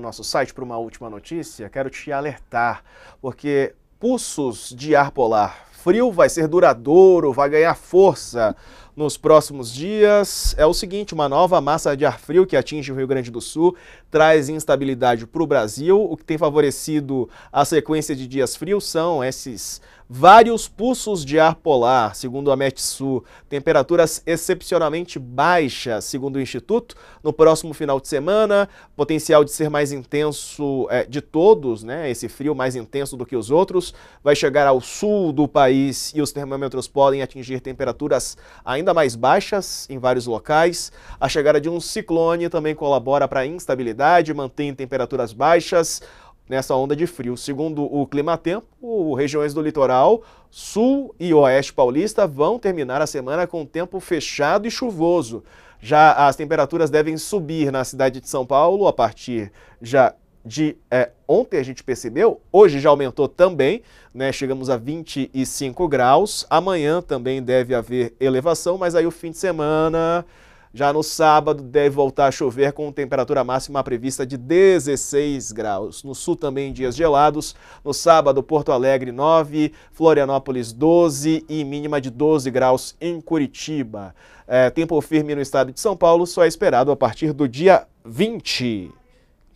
nosso site para uma última notícia, quero te alertar, porque pulsos de ar polar frio vai ser duradouro, vai ganhar força nos próximos dias é o seguinte: uma nova massa de ar frio que atinge o Rio Grande do Sul traz instabilidade para o Brasil. O que tem favorecido a sequência de dias frios são esses vários pulsos de ar polar, segundo a Metsul, temperaturas excepcionalmente baixas, segundo o Instituto. No próximo final de semana, potencial de ser mais intenso é, de todos, né? Esse frio mais intenso do que os outros vai chegar ao sul do país país e os termômetros podem atingir temperaturas ainda mais baixas em vários locais. A chegada de um ciclone também colabora para a instabilidade, mantém temperaturas baixas nessa onda de frio. Segundo o Climatempo, regiões do litoral sul e oeste paulista vão terminar a semana com tempo fechado e chuvoso. Já as temperaturas devem subir na cidade de São Paulo a partir já de é, ontem a gente percebeu, hoje já aumentou também, né, chegamos a 25 graus. Amanhã também deve haver elevação, mas aí o fim de semana, já no sábado, deve voltar a chover com temperatura máxima prevista de 16 graus. No sul também dias gelados. No sábado, Porto Alegre 9, Florianópolis 12 e mínima de 12 graus em Curitiba. É, tempo firme no estado de São Paulo só é esperado a partir do dia 20.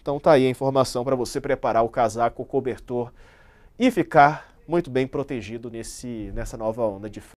Então tá aí a informação para você preparar o casaco, o cobertor e ficar muito bem protegido nesse, nessa nova onda de frio.